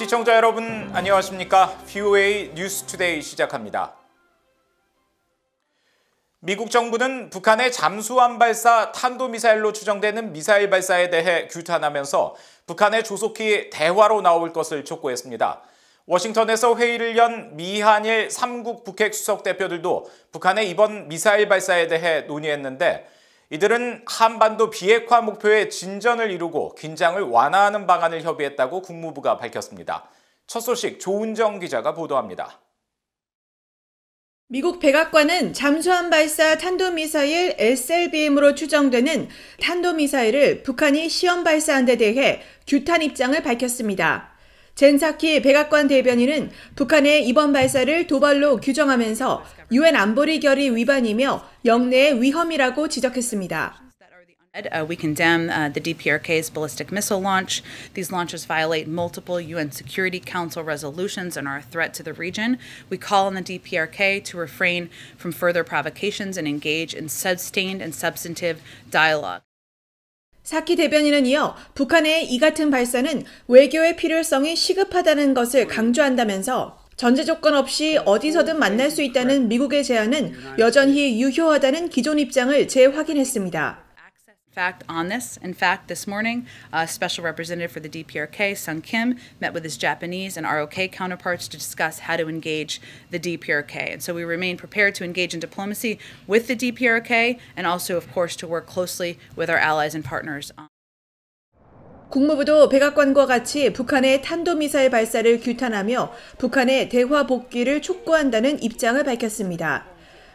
시청자 여러분 안녕하십니까? VOA 뉴스 투데이 시작합니다. 미국 정부는 북한의 잠수함 발사 탄도미사일로 추정되는 미사일 발사에 대해 규탄하면서 북한의 조속히 대화로 나올 것을 촉구했습니다. 워싱턴에서 회의를 연 미한일 3국 북핵 수석 대표들도 북한의 이번 미사일 발사에 대해 논의했는데 이들은 한반도 비핵화 목표의 진전을 이루고 긴장을 완화하는 방안을 협의했다고 국무부가 밝혔습니다. 첫 소식 조은정 기자가 보도합니다. 미국 백악관은 잠수함 발사 탄도미사일 SLBM으로 추정되는 탄도미사일을 북한이 시험 발사한 데 대해 규탄 입장을 밝혔습니다. 젠사키 백악관 대변인은 북한의 이번 발사를 도발로 규정하면서 유엔 안보리 결의 위반이며 영내의 위험이라고 지적했습니다. We condemn the DPRK's ballistic missile launch. These launches violate multiple UN Security Council resolutions and are a threat to the region. We call on the DPRK to refrain from further provocations and engage in sustained and substantive dialogue. 사키 대변인은 이어 북한의 이 같은 발사는 외교의 필요성이 시급하다는 것을 강조한다면서 전제 조건 없이 어디서든 만날 수 있다는 미국의 제안은 여전히 유효하다는 기존 입장을 재확인했습니다. fact on this. In fact, this morning, uh, Special Representative for the DPRK, Sung Kim, met with his Japanese and ROK counterparts to discuss how to engage the DPRK. And so we remain prepared to engage in diplomacy with the DPRK and also, of course, to work closely with our allies and partners. 국무부도 백악관과 같이 북한의 탄도미사일 발사를 규탄하며 북한의 대화 복귀를 촉구한다는 입장을 밝혔습니다.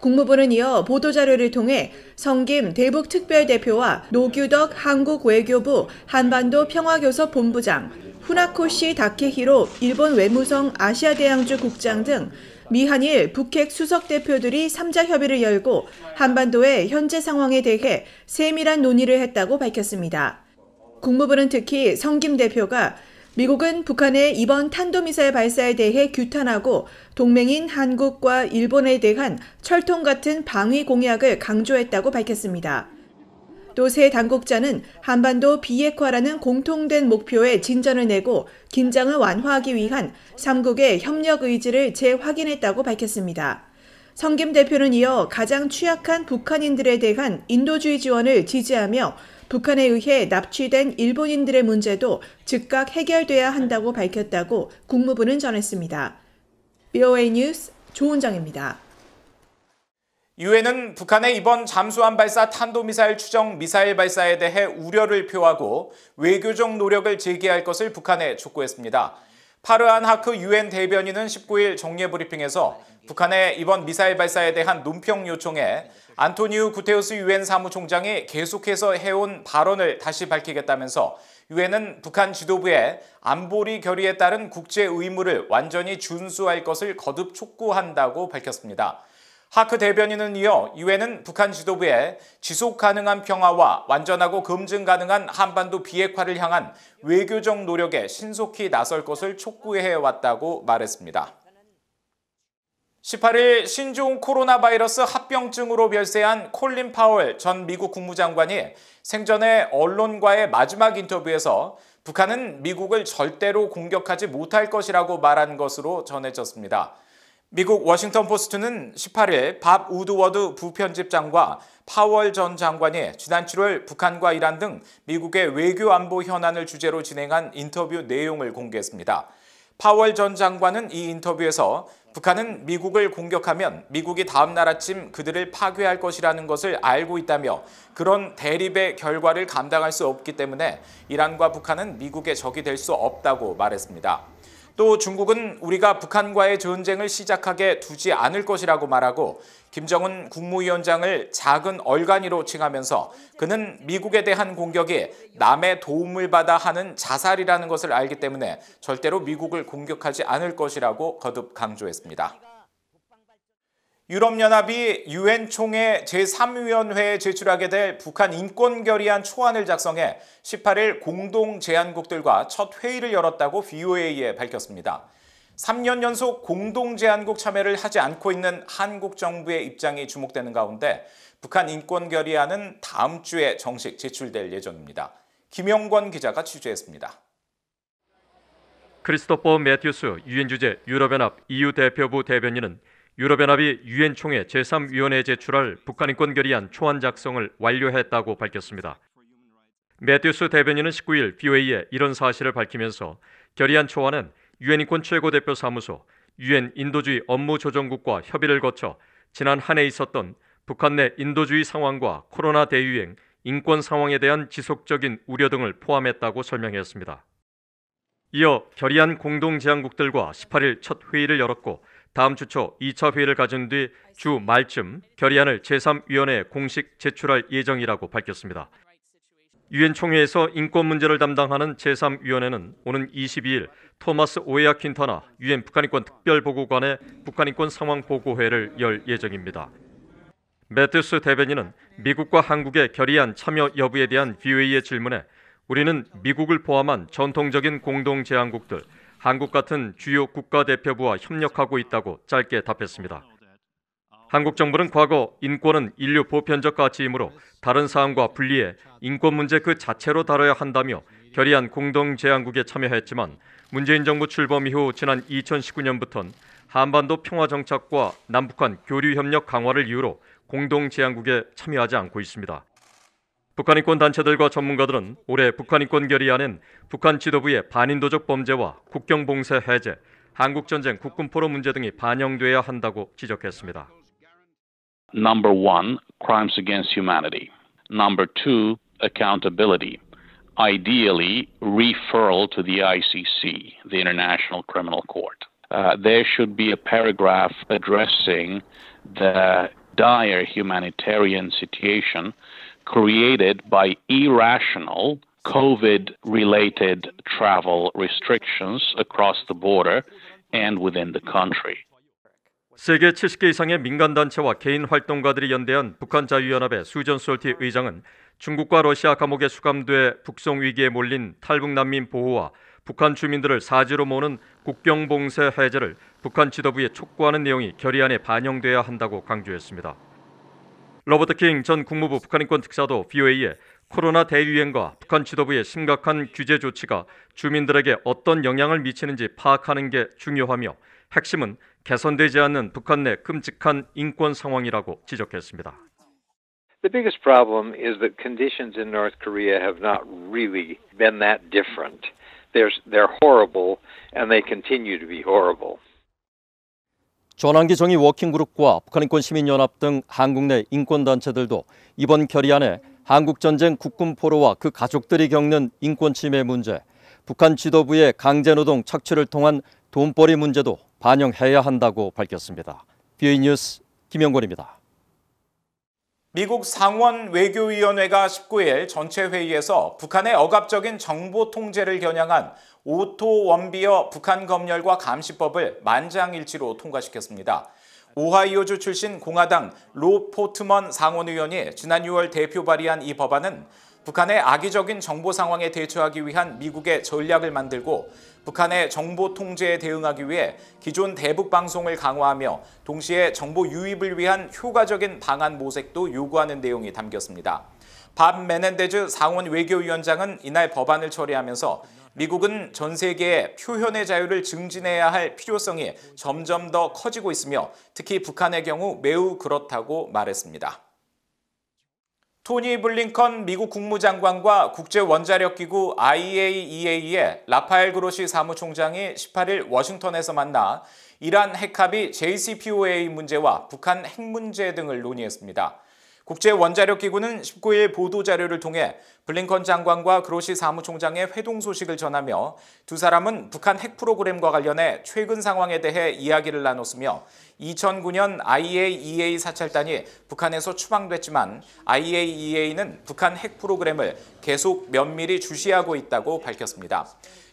국무부는 이어 보도자료를 통해 성김 대북특별대표와 노규덕 한국외교부 한반도 평화교섭 본부장, 후나코시 다케히로 일본 외무성 아시아대양주 국장 등 미한일 북핵 수석 대표들이 3자 협의를 열고 한반도의 현재 상황에 대해 세밀한 논의를 했다고 밝혔습니다. 국무부는 특히 성김 대표가 미국은 북한의 이번 탄도미사일 발사에 대해 규탄하고 동맹인 한국과 일본에 대한 철통 같은 방위 공약을 강조했다고 밝혔습니다. 또새 당국자는 한반도 비핵화라는 공통된 목표에 진전을 내고 긴장을 완화하기 위한 3국의 협력 의지를 재확인했다고 밝혔습니다. 성김 대표는 이어 가장 취약한 북한인들에 대한 인도주의 지원을 지지하며 북한에 의해 납치된 일본인들의 문제도 즉각 해결돼야 한다고 밝혔다고 국무부는 전했습니다. BOA 뉴스 조은정입니다. 유엔은 북한의 이번 잠수함 발사 탄도미사일 추정 미사일 발사에 대해 우려를 표하고 외교적 노력을 재개할 것을 북한에 촉구했습니다. 파르한 하크 유엔 대변인은 19일 정례 브리핑에서 북한의 이번 미사일 발사에 대한 논평 요청에 안토니우 구테우스 유엔 사무총장이 계속해서 해온 발언을 다시 밝히겠다면서 유엔은 북한 지도부의 안보리 결의에 따른 국제 의무를 완전히 준수할 것을 거듭 촉구한다고 밝혔습니다. 하크 대변인은 이어 유엔은 북한 지도부에 지속 가능한 평화와 완전하고 검증 가능한 한반도 비핵화를 향한 외교적 노력에 신속히 나설 것을 촉구해 왔다고 말했습니다. 18일 신종 코로나 바이러스 합병증으로 별세한 콜린 파월 전 미국 국무장관이 생전에 언론과의 마지막 인터뷰에서 북한은 미국을 절대로 공격하지 못할 것이라고 말한 것으로 전해졌습니다. 미국 워싱턴 포스트는 18일 밥 우드워드 부편집장과 파월 전 장관이 지난 7월 북한과 이란 등 미국의 외교 안보 현안을 주제로 진행한 인터뷰 내용을 공개했습니다. 파월 전 장관은 이 인터뷰에서 북한은 미국을 공격하면 미국이 다음 날 아침 그들을 파괴할 것이라는 것을 알고 있다며 그런 대립의 결과를 감당할 수 없기 때문에 이란과 북한은 미국의 적이 될 수 없다고 말했습니다. 또 중국은 우리가 북한과의 전쟁을 시작하게 두지 않을 것이라고 말하고 김정은 국무위원장을 작은 얼간이로 칭하면서 그는 미국에 대한 공격이 남의 도움을 받아 하는 자살이라는 것을 알기 때문에 절대로 미국을 공격하지 않을 것이라고 거듭 강조했습니다. 유럽연합이 유엔 총회 제3위원회에 제출하게 될 북한 인권결의안 초안을 작성해 18일 공동 제안국들과 첫 회의를 열었다고 VOA에 밝혔습니다. 3년 연속 공동 제안국 참여를 하지 않고 있는 한국 정부의 입장이 주목되는 가운데 북한 인권결의안은 다음 주에 정식 제출될 예정입니다. 김영권 기자가 취재했습니다. 크리스토퍼 매튜스 유엔 주재 유럽연합 EU 대표부 대변인은 유럽연합이 유엔 총회 제3위원회에 제출할 북한 인권 결의안 초안 작성을 완료했다고 밝혔습니다. 매튜스 대변인은 19일 BOA에 이런 사실을 밝히면서 결의안 초안은 유엔 인권 최고대표 사무소, 유엔 인도주의 업무 조정국과 협의를 거쳐 지난 한 해 있었던 북한 내 인도주의 상황과 코로나 대유행, 인권 상황에 대한 지속적인 우려 등을 포함했다고 설명했습니다. 이어 결의안 공동 제안국들과 18일 첫 회의를 열었고 다음 주 초 2차 회의를 가진 뒤 주 말쯤 결의안을 제3위원회에 공식 제출할 예정이라고 밝혔습니다. 유엔 총회에서 인권 문제를 담당하는 제3위원회는 오는 22일 토마스 오에아 퀸타나 유엔 북한인권 특별보고관의 북한인권 상황 보고회를 열 예정입니다. 매트스 대변인은 미국과 한국의 결의안 참여 여부에 대한 VOA의 질문에 우리는 미국을 포함한 전통적인 공동 제안국들 한국 같은 주요 국가대표부와 협력하고 있다고 짧게 답했습니다. 한국 정부는 과거 인권은 인류 보편적 가치이므로 다른 사항과 분리해 인권 문제 그 자체로 다뤄야 한다며 결의한 공동 제안국에 참여했지만 문재인 정부 출범 이후 지난 2019년부터는 한반도 평화 정착과 남북한 교류 협력 강화를 이유로 공동 제안국에 참여하지 않고 있습니다. 북한 인권 단체들과 전문가들은 올해 북한 인권 결의안엔 북한 지도부의 반인도적 범죄와 국경 봉쇄 해제, 한국 전쟁 국군 포로 문제 등이 반영돼야 한다고 지적했습니다. Number one, crimes against humanity. Number two, accountability. Ideally, referral to the ICC, the International Criminal Court. Uh, there should be a paragraph addressing the dire humanitarian situation created by irrational COVID related travel restrictions across the border and within the country. 세계 70개 이상의 민간 단체와 개인 활동가들이 연대한 북한 자유연합의 수전 솔티 의장은 중국과 러시아 감옥에 수감돼 북송 위기에 몰린 탈북 난민 보호와 북한 주민들을 사지로 모는 국경 봉쇄 해제를 북한 지도부에 촉구하는 내용이 결의안에 반영돼야 한다고 강조했습니다. 로버트 킹 전 국무부 북한인권 특사도 BOA에 코로나 대유행과 북한 지도부의 심각한 규제 조치가 주민들에게 어떤 영향을 미치는지 파악하는 게 중요하며 핵심은 개선되지 않는 북한 내 끔찍한 인권 상황이라고 지적했습니다. The biggest problem is that conditions in North Korea have not really been that different. They're, they're horrible and they continue to be horrible. 전환기 정의 워킹그룹과 북한인권 시민연합 등 한국 내 인권단체들도 이번 결의안에 한국전쟁 국군포로와 그 가족들이 겪는 인권침해 문제, 북한 지도부의 강제노동 착취를 통한 돈벌이 문제도 반영해야 한다고 밝혔습니다. BA 뉴스 김영권입니다. 미국 상원 외교위원회가 19일 전체 회의에서 북한의 억압적인 정보 통제를 겨냥한 오토 원비어 북한 검열과 감시법을 만장일치로 통과시켰습니다. 오하이오주 출신 공화당 로 포트먼 상원의원이 지난 6월 대표 발의한 이 법안은 북한의 악의적인 정보 상황에 대처하기 위한 미국의 전략을 만들고 북한의 정보 통제에 대응하기 위해 기존 대북 방송을 강화하며 동시에 정보 유입을 위한 효과적인 방안 모색도 요구하는 내용이 담겼습니다. 밥 메넨데즈 상원 외교위원장은 이날 법안을 처리하면서 미국은 전 세계에 표현의 자유를 증진해야 할 필요성이 점점 더 커지고 있으며 특히 북한의 경우 매우 그렇다고 말했습니다. 토니 블링컨 미국 국무장관과 국제원자력기구 IAEA의 라파엘 그로시 사무총장이 18일 워싱턴에서 만나 이란 핵합의 JCPOA 문제와 북한 핵 문제 등을 논의했습니다. 국제원자력기구는 19일 보도자료를 통해 블링컨 장관과 그로시 사무총장의 회동 소식을 전하며 두 사람은 북한 핵 프로그램과 관련해 최근 상황에 대해 이야기를 나눴으며 2009년 IAEA 사찰단이 북한에서 추방됐지만 IAEA는 북한 핵 프로그램을 계속 면밀히 주시하고 있다고 밝혔습니다.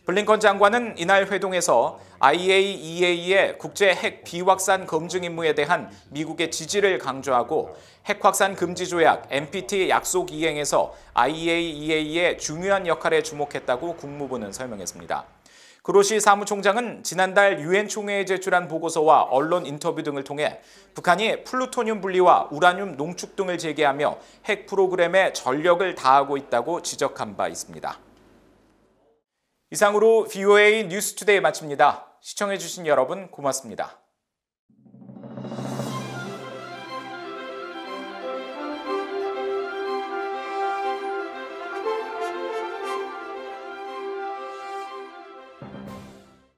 블링컨 장관은 이날 회동에서 IAEA의 국제 핵 비확산 검증 임무에 대한 미국의 지지를 강조하고 핵 확산 금지 조약 NPT 약속 이행에서 IAEA의 중요한 역할에 주목했다고 국무부는 설명했습니다. 그로시 사무총장은 지난달 유엔 총회에 제출한 보고서와 언론 인터뷰 등을 통해 북한이 플루토늄 분리와 우라늄 농축 등을 재개하며 핵 프로그램에 전력을 다하고 있다고 지적한 바 있습니다. 이상으로 VOA 뉴스 투데이 마칩니다. 시청해주신 여러분 고맙습니다.